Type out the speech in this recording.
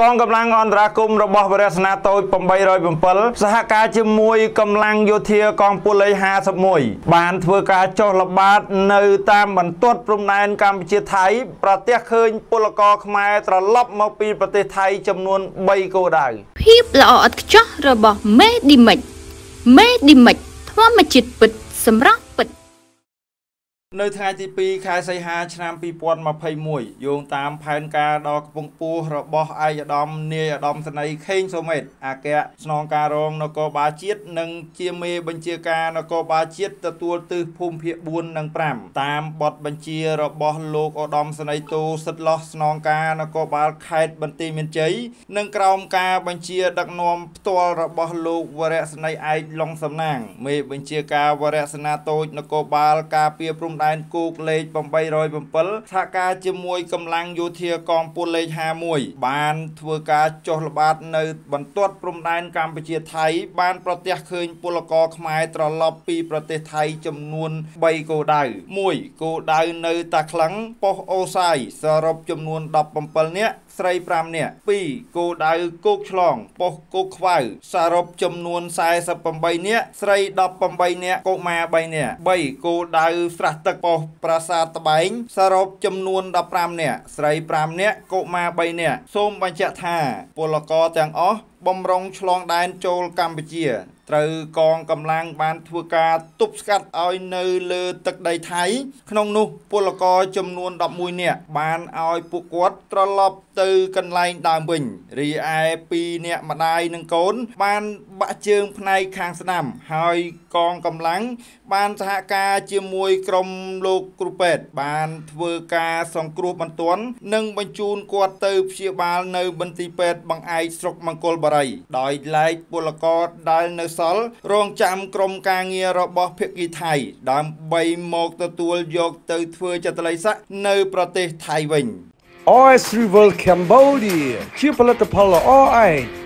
កងកម្លាំងអន្តរាគមរបស់វរសេនាតូច807សហការជាមួយកម្លាំងយោធាកងពលលេខ51បានធ្វើការចុះល្បាតនៅតាមបន្ទាត់ព្រំដែនកម្ពុជាថៃ ប្រទេសឃើញពលករខ្មែរត្រឡប់មកពីប្រទេសថៃចំនួន3គោលដៅភាពល្អឥតខ្ចោះរបស់មេឌីមិចមេឌីមិចធម្មជាតិពិតសម្រាប់នៅថ្ងៃទី2ខែសីហាឆ្នាំ2021យោងតាមផែនការដ៏ខ្ពង់ខ្ពស់របស់ឯកឧត្តមនាយឧត្តមសេនីយ៍ខេងសូមេតអគ្គស្នងការរងនគរបាលជាតិនិងជាមេបញ្ជាការនគរបាលជាតិទទួលទិសភូមិភាគ4និង5តាមបទបញ្ជារបស់លោកឧត្តមសេនីយ៍តូសិតឡោះស្នងការនគរបាលខេត្តបន្ទាយមានជ័យនិងក្រោមការបញ្ជាដឹកនាំផ្ទាល់របស់លោកវរៈសេនីយ៍ឯកឡុងសំណាង មេបញ្ជាការវរៈសេនាតូចនគរបាលការពារព្រំដែនដែនគោកលេខ807សហការជាមួយកម្លាំងយោធាកងពលលេខ51បានធ្វើការចុះល្បាតនៅបន្ទាត់ព្រំដែនកម្ពុជាថៃ បានប្រទះឃើញពលករខ្មែរត្រឡប់ពី ប្រទេសថៃ ចំនួន3គោដៅ1គោដៅនៅតាក្លឹងប៉ុស្អូសាយសរុបចំនួន17នាក់ស្រី5នាក់2គោដៅគោកឆ្លងប៉ុស្គោកខ្វៅសរុបចំនួន48នាក់ស្រី18នាក់កុមារ3នាក់3គោដៅស្រះទឹកទឹកប៉ុសប្រាសាទត្បែងសរុបចំនួន15នាក់ស្រី5នាក់កុមារ3នាក់សូមបញ្ជាក់ថា ពលករទាំងអស់បំរុងឆ្លងដែនចូលកម្ពុជា ត្រូវកងកម្លាំង បានធ្វើការទប់ស្កាត់ឲ្យនៅ លើទឹកដីថៃ ក្នុង នោះពលករ ចំនួន11នាក់បានឲ្យ ពួកគាត់ត្រឡប់ទៅកន្លែងដើមវិញរីឯ2នាក់ម្ដាយនិងកូនបានបាក់ជើងផ្នែកខាងស្ដាំ ហើយកងកម្លាំងបានសហការជាមួយក្រុមលោកគ្រូពេទ្យបាន ធ្វើការសង្គ្រោះបន្ទាន់និង បញ្ជូនគាត់ទៅព្យាបាលនៅមន្ទីរពេទ្យបង្អែកស្រុកមង្គលបរត្រីដោយឡែកពលករដែលនៅសល់រងចាំក្រុមការងាររបស់ភៀកគីថៃដើម្បីមកទទួលយកទៅធ្វើចតល័យស័កនៅប្រទេសថៃវិញ OS Rival Cambodia ជាផលិតផលល្អឯង